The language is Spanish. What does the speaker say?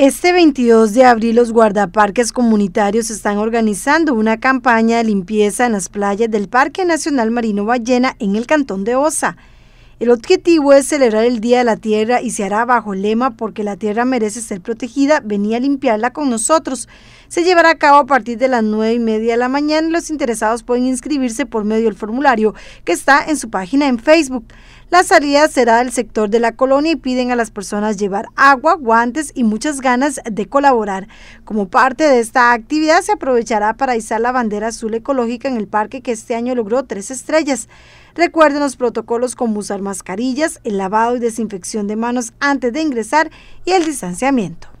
Este 22 de abril los guardaparques comunitarios están organizando una campaña de limpieza en las playas del Parque Nacional Marino Ballena en el Cantón de Osa. El objetivo es celebrar el Día de la Tierra y se hará bajo el lema porque la tierra merece ser protegida, venía a limpiarla con nosotros se llevará a cabo a partir de las 9 y media de la mañana. Los interesados pueden inscribirse por medio del formulario que está en su página en Facebook. La salida será del sector de la colonia y piden a las personas llevar agua, guantes y muchas ganas de colaborar. Como parte de esta actividad se aprovechará para izar la bandera azul ecológica en el parque que este año logró tres estrellas. Recuerden los protocolos como usar mascarillas, el lavado y desinfección de manos antes de ingresar y el distanciamiento.